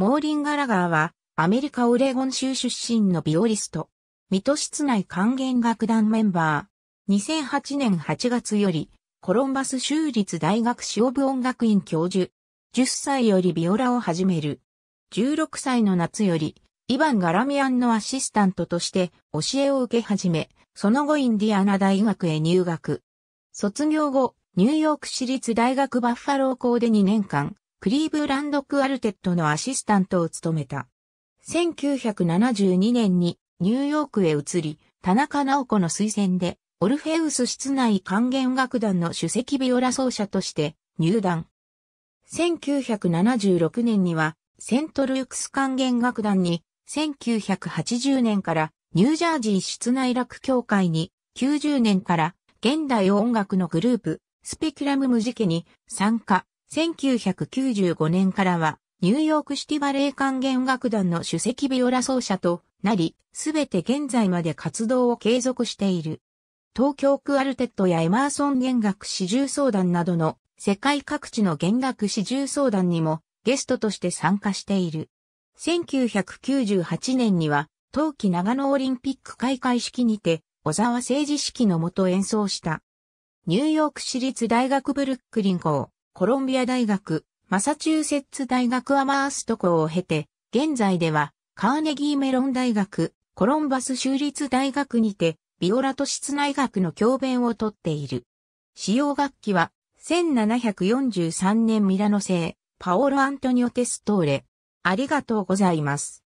モーリン・ガラガーは、アメリカ・オレゴン州出身のビオリスト。水戸室内管弦楽団メンバー。2008年8月より、コロンバス州立大学塩部音楽院教授。10歳よりビオラを始める。16歳の夏より、イヴァン・ガラミアンのアシスタントとして教えを受け始め、その後インディアナ大学へ入学。卒業後、ニューヨーク市立大学バッファロー校で2年間、クリーブランドクアルテットのアシスタントを務めた。1972年にニューヨークへ移り、田中直子の推薦で、オルフェウス室内管弦楽団の首席ビオラ奏者として入団。1976年には、セントルークス管弦楽団に、1980年からニュージャージー室内楽協会に、90年から現代音楽のグループ、スペキュラムムジケに参加。1995年からは、ニューヨークシティバレー管弦楽団の首席ビオラ奏者となり、すべて現在まで活動を継続している。東京クアルテットやエマーソン弦楽四重奏団などの世界各地の弦楽四重奏団にもゲストとして参加している。1998年には、冬季長野オリンピック開会式にて、小沢政治式のもと演奏した。ニューヨーク市立大学ブルックリン校、コロンビア大学、マサチューセッツ大学アマースト校を経て、現在では、カーネギーメロン大学、コロンバス州立大学にて、ビオラと室内学の教鞭をとっている。使用楽器は、1743年ミラノ製、パオロ・アントニオ・テストーレ。ありがとうございます。